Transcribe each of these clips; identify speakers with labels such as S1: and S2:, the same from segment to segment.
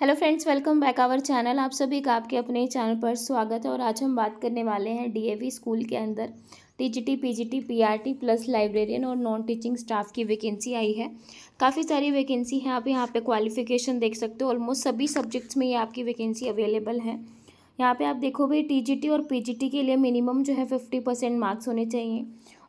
S1: hello friends welcome back our channel आप सभी का आपके अपने चैनल पर स्वागत है और आज हम बात करने वाले हैं डीएवी स्कूल के अंदर TGT PGT PRT plus librarian और नॉन टीचिंग स्टाफ की वैकेंसी आई है काफ़ी सारी वैकेंसी हैं आप यहाँ पे क्वालिफिकेशन देख सकते हो ऑलमोस्ट सभी सब्जेक्ट्स में ये आपकी वैकेंसी अवेलेबल है यहाँ पर आप देखो भाई टी और पी के लिए मिनिमम जो है फिफ्टी परसेंट मार्क्स होने चाहिए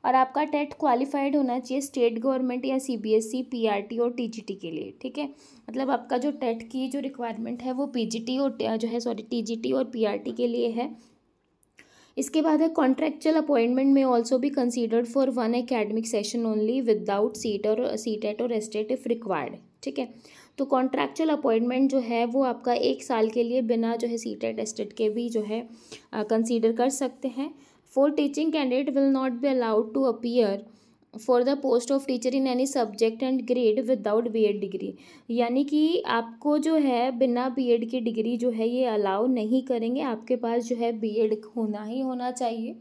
S1: और आपका टेट क्वालिफाइड होना चाहिए स्टेट गवर्नमेंट या C B S E P R T और टी जी टी के लिए ठीक है मतलब आपका जो टेट की जो रिक्वायरमेंट है वो पी जी टी और जो है सॉरी टी जी टी और पी आर टी के लिए है इसके बाद है कॉन्ट्रेक्चुअल अपॉइंटमेंट में ऑल्सो भी considered for one academic session only without seat और सीट एट और एस्टेट इफ रिक्वायर्ड ठीक है तो कॉन्ट्रैक्चुअल अपॉइंटमेंट जो है वो आपका एक साल के लिए बिना जो है सीटेट एस्टेट के भी जो है कंसीडर कर सकते हैं for teaching candidate will not be allowed to appear for the post of teacher in any subject and grade without B Ed degree यानी कि आपको जो है बिना बी एड की डिग्री जो है ये अलाउ नहीं करेंगे आपके पास जो है बी एड होना ही होना चाहिए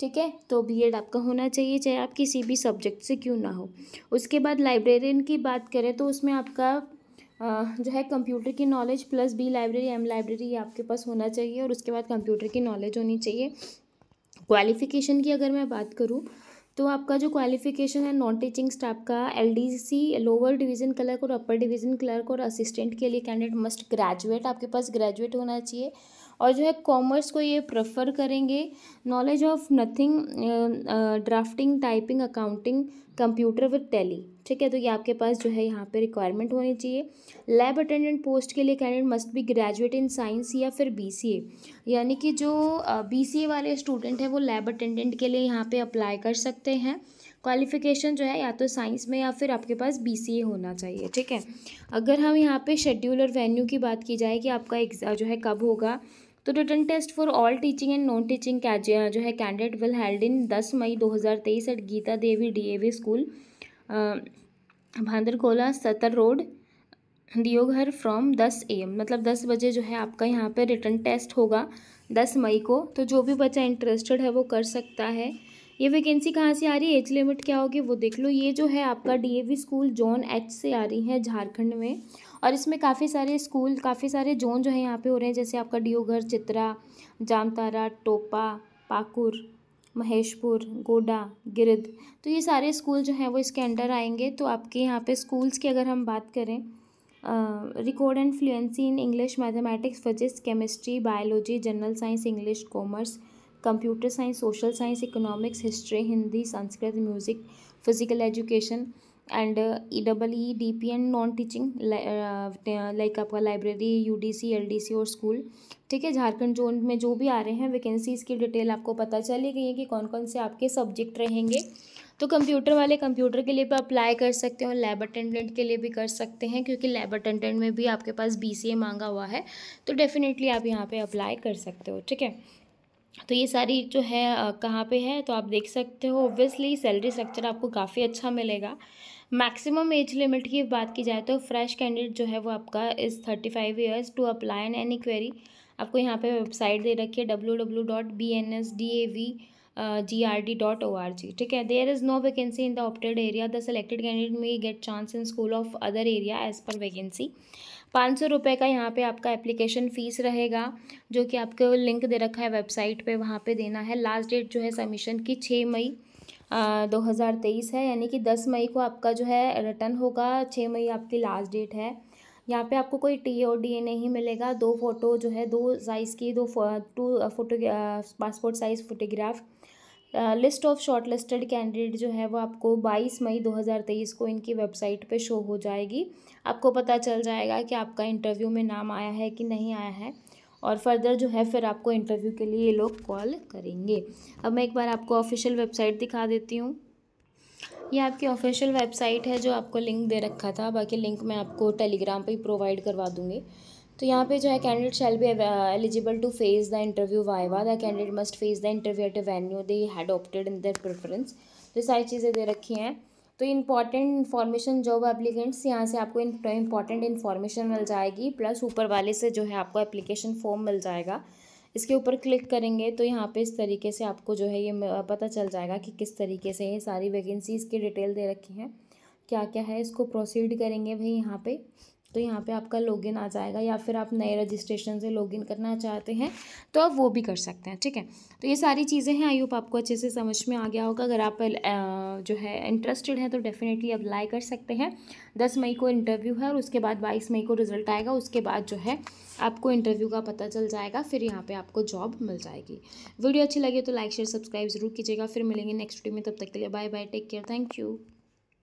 S1: ठीक है तो बी एड आपका होना चाहिए चाहे आप किसी भी सब्जेक्ट से क्यों ना हो उसके बाद लाइब्रेरियन की बात करें तो उसमें आपका जो है कंप्यूटर की knowledge plus B library M library आपके पास होना चाहिए और उसके बाद कंप्यूटर की नॉलेज होनी चाहिए क्वालिफ़िकेशन की अगर मैं बात करूँ तो आपका जो क्वालिफिकेशन है नॉन टीचिंग स्टाफ का एलडीसी लोअर डिवीजन क्लर्क और अपर डिवीजन क्लर्क और असिस्टेंट के लिए कैंडिडेट मस्ट ग्रेजुएट आपके पास ग्रेजुएट होना चाहिए और जो है कॉमर्स को ये प्रेफर करेंगे knowledge of nothing drafting typing accounting computer with Tally ठीक है तो ये आपके पास जो है यहाँ पे रिक्वायरमेंट होनी चाहिए लैब अटेंडेंट पोस्ट के लिए candidate must be graduate in science या फिर बीसीए यानी कि जो बीसीए वाले स्टूडेंट हैं वो लैब अटेंडेंट के लिए यहाँ पर अप्लाई कर सकते हैं क्वालिफिकेशन जो है या तो साइंस में या फिर आपके पास ए होना चाहिए ठीक है अगर हम यहाँ पर शेड्यूल और वेन्यू की बात की जाए कि आपका एग्जाम जो है कब होगा तो return test for all teaching and non teaching जो है कैंडिडेट विल हेल्ड इन दस मई दो हज़ार तेईस at Geeta Devi DAV school Bhandarkola Satar road दियोघर from दस ए मतलब दस बजे जो है आपका यहाँ पे रिटर्न टेस्ट होगा दस मई को तो जो भी बच्चा इंटरेस्टेड है वो कर सकता है ये वैकेंसी कहाँ से आ रही है एज लिमिट क्या होगी वो देख लो ये जो है आपका डीएवी स्कूल जोन एच से आ रही है झारखंड में और इसमें काफ़ी सारे स्कूल काफ़ी सारे जोन जो है यहाँ पे हो रहे हैं जैसे आपका डीओ घर चित्रा जामतारा टोपा पाकुर महेशपुर गोडा गिरद तो ये सारे स्कूल जो हैं वो इसके अंडर आएंगे तो आपके यहाँ पे स्कूल्स की अगर हम बात करें record and fluency in English mathematics physics chemistry biology general science English commerce computer science social science economics history Hindi Sanskrit music physical education and E double E D P and non teaching like आपका library U D C L D C और school ठीक है Jharkhand zone में जो भी आ रहे हैं vacancies की डिटेल आपको पता चली गई है कि कौन कौन से आपके सब्जेक्ट रहेंगे तो कंप्यूटर वाले कंप्यूटर के लिए भी अप्लाई कर सकते हो लैब अटेंडेंट के लिए भी कर सकते हैं क्योंकि लैब अटेंडेंट में भी आपके पास बी सी ए मांगा हुआ है तो डेफिनेटली आप यहाँ पर अप्लाई कर सकते हो ठीक है तो ये सारी जो है कहाँ पे है तो आप देख सकते हो ओब्वियसली सैलरी स्ट्रक्चर आपको काफ़ी अच्छा मिलेगा मैक्सिमम एज लिमिट की बात की जाए तो फ्रेश कैंडिडेट जो है वो आपका is thirty five years to apply an any query आपको यहाँ पे वेबसाइट दे रखी है W W dot B N S D A V G R D dot O R G ठीक है there is no vacancy in the opted area the selected candidate may get chance in school of other area as per vacancy पाँच सौ रुपये का यहाँ पे आपका application fees रहेगा जो कि आपको लिंक दे रखा है वेबसाइट पे वहाँ पे देना है लास्ट डेट जो है सबमिशन की छः मई दो हज़ार तेईस है यानी कि दस मई को आपका जो है रिटर्न होगा छः मई आपकी लास्ट डेट है यहाँ पे आपको कोई टी और डी नहीं मिलेगा दो फ़ोटो जो है दो साइज़ की दो two photo passport size photograph list of short listed candidate जो है वो आपको 22 मई 2023 को इनकी वेबसाइट पे शो हो जाएगी आपको पता चल जाएगा कि आपका इंटरव्यू में नाम आया है कि नहीं आया है और फर्दर जो है फिर आपको इंटरव्यू के लिए ये लोग कॉल करेंगे अब मैं एक बार आपको ऑफिशियल वेबसाइट दिखा देती हूँ ये आपकी ऑफिशियल वेबसाइट है जो आपको लिंक दे रखा था बाकी लिंक मैं आपको टेलीग्राम पर ही प्रोवाइड करवा दूँगी तो यहाँ पे जो है candidate shall be eligible to face the interview viva the candidate must face the interview at a venue they had opted in their preference तो सारी चीज़ें दे रखी हैं तो इंपॉर्टेंट इन्फॉर्मेशन जॉब एप्लीकेंट्स यहाँ से आपको इंपॉर्टेंट इन्फॉर्मेशन मिल जाएगी प्लस ऊपर वाले से जो है आपको एप्लीकेशन फॉर्म मिल जाएगा इसके ऊपर क्लिक करेंगे तो यहाँ पे इस तरीके से आपको जो है ये पता चल जाएगा कि किस तरीके से ये सारी वैकेंसीज़ की डिटेल दे रखी है क्या क्या है इसको प्रोसीड करेंगे भाई यहाँ पे तो यहाँ पे आपका लॉगिन आ जाएगा या फिर आप नए रजिस्ट्रेशन से लॉगिन करना चाहते हैं तो आप वो भी कर सकते हैं ठीक है तो ये सारी चीज़ें हैं आई होप आपको अच्छे से समझ में आ गया होगा अगर आप जो है इंटरेस्टेड हैं तो डेफिनेटली अप्लाई कर सकते हैं दस मई को इंटरव्यू है और उसके बाद बाईस मई को रिजल्ट आएगा उसके बाद जो है आपको इंटरव्यू का पता चल जाएगा फिर यहाँ पर आपको जॉब मिल जाएगी वीडियो अच्छी लगी तो लाइक शेयर सब्सक्राइब जरूर कीजिएगा फिर मिलेंगे नेक्स्ट वीडियो में तब तक के लिए bye bye take care thank you